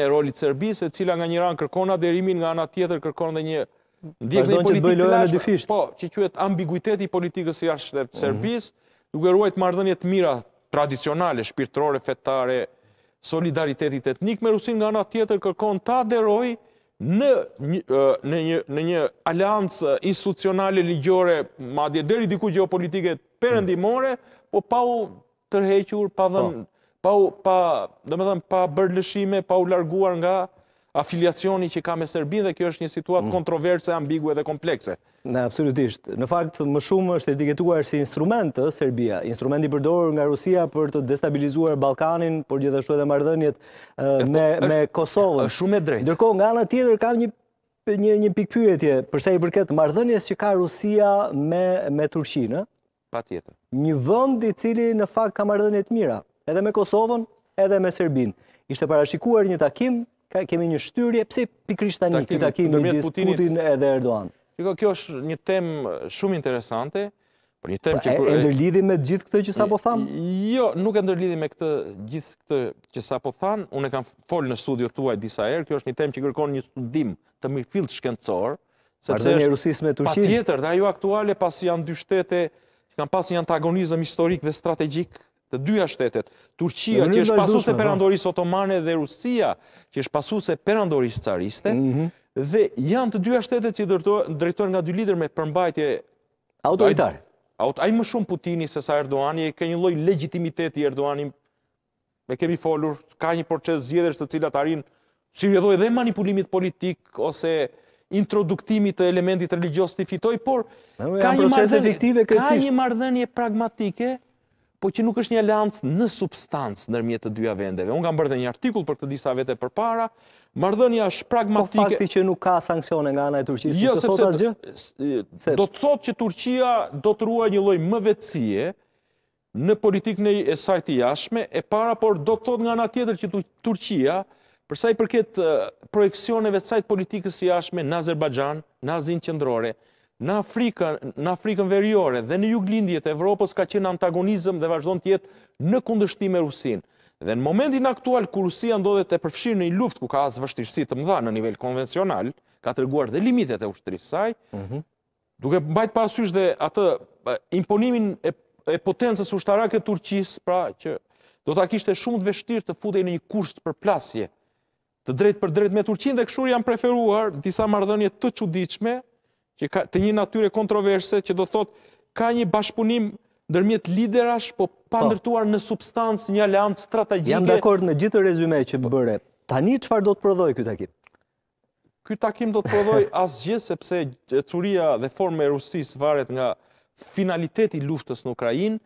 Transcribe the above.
e rolit të Serbis, e cila nga njëra ranë kërkon aderimin, nga nga tjetër kërkon dhe një dikë dhe një politikë të laqë. Po, që qëhet ambiguiteti i politikës i arshë të Serbis, duke rojtë mardënjet mira, tradicionale, shpirëtrore, fetare, solidaritetit etnik, me rusin nga nga tjetër kërkon ta dhe rojtë në një aljancë institucionale, ligjore, madje, deri diku geopolitikët mhm. përëndimore, po pa u tërhequr, pa po. dhe pa, pa, pa bërë lëshime, pa u larguar nga afiliacioni që ka me Serbinë dhe kjo është një situatë mm. kontroverse, ambigue dhe komplekse. Në absolutisht. Në fakt, më shumë është etiketuar si instrument të Serbia, instrument i përdorur nga Rusia për të destabilizuar Balkanin, por gjithashtu edhe marrëdhëniet po, me me Kosovën. Është shumë e drejtë. Ndërkohë, nga ana tjetër kam një një një pikpyetje për sa i përket marrëdhënies që ka Rusia me me Turqinë. Patjetër. Një vend i cili në fakt ka marrëdhënie të mira edhe me Kosovën, edhe me Serbinë. Ishte parashikuar një takim, kemi një shtyrje, pse pikrisht tani këtë takim i disë Putin edhe Erdoğan? Kjo është një tem shumë interesante, Për një pra, që e ndërlidhi me gjithë këtë që sapo tham? Jo, nuk e ndërlidhi me këtë gjithë këtë që sapo than. Unë kam fol në studio tuaj disa herë. Kjo është një tem që kërkon një studim të mirëfillt shkencor, sepse është Rusisë me dhe ajo aktuale pasi janë dy shtete që kanë pasur një antagonizëm historik dhe strategjik të dyja shtetet, Turqia që është pasu se po. perandorisë otomane dhe Rusia që është pasu se perandorisë cariste, mhm. dhe janë të dyja shtetet që drejtojnë nga dy lider me përmbajtje... Autoritarë. A i më shumë Putini se sa Erdoani, e ke një loj legitimiteti Erdoani, me kemi folur, ka një proces gjithesh të cilat arin, që rrëdoj dhe manipulimit politik, ose introduktimit të elementit religios të fitoj, por ka një mardhenje pragmatike, po që nuk është një aleancë në substancë nërmjet të dyja vendeve. Unë kam bërë dhe një artikull për këtë disa vete për para, mardhënja është pragmatike... Po fakti që nuk ka sankcione nga ana e Turqisë, jo, të thotë asgjë? Do të thotë që Turqia do të ruaj një loj më vetësie në politikën e sajti jashme, e para, por do të thot nga ana tjetër që Turqia, përsa i përket projekcioneve të sajtë politikës jashme në Azerbajgjan, në Azin Qëndrore, në Afrikën, në Afrikën veriore dhe në juglindjet e Evropës ka qenë antagonizëm dhe vazhdo në tjetë në kundështime Rusin. Dhe në momentin aktual, kur Rusia ndodhet të përfshirë në i luft, ku ka asë vështirësi të mdha në nivel konvencional, ka të rëguar dhe limitet e ushtërisë saj, mhm. duke bajtë parasysh dhe atë imponimin e potencës ushtarake Turqis, pra që do të akishte shumë të vështirë të futej në një kusht për plasje të drejt për drejt me Turqin, dhe këshur janë preferuar disa mardhënje të qudichme, që ka të një natyre kontroverse që do thot ka një bashkëpunim ndërmjet liderash po pa po. ndërtuar në substancë një aleancë strategjike. Jam dakord me gjithë rezume që bëre. Tani çfarë do të prodhoi ky takim? Ky takim do të prodhoi asgjë sepse çuria dhe forma e Rusisë varet nga finaliteti i luftës në Ukrainë,